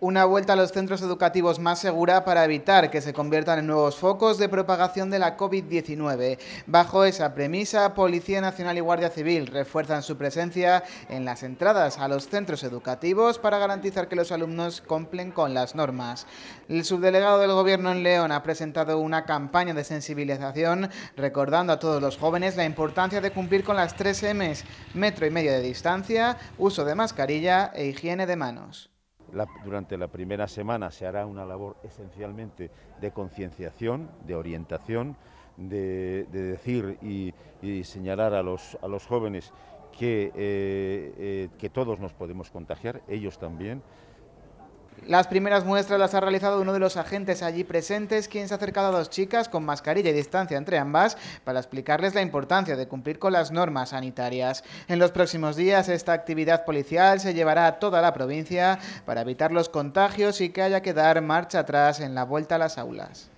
una vuelta a los centros educativos más segura para evitar que se conviertan en nuevos focos de propagación de la COVID-19. Bajo esa premisa, Policía Nacional y Guardia Civil refuerzan su presencia en las entradas a los centros educativos para garantizar que los alumnos cumplen con las normas. El subdelegado del Gobierno en León ha presentado una campaña de sensibilización recordando a todos los jóvenes la importancia de cumplir con las tres M's, metro y medio de distancia, uso de mascarilla e higiene de manos durante la primera semana se hará una labor esencialmente de concienciación, de orientación, de, decir y, señalar a los, jóvenes que, eh, eh, que todos nos podemos contagiar, ellos también, las primeras muestras las ha realizado uno de los agentes allí presentes, quien se ha acercado a dos chicas con mascarilla y distancia entre ambas para explicarles la importancia de cumplir con las normas sanitarias. En los próximos días esta actividad policial se llevará a toda la provincia para evitar los contagios y que haya que dar marcha atrás en la vuelta a las aulas.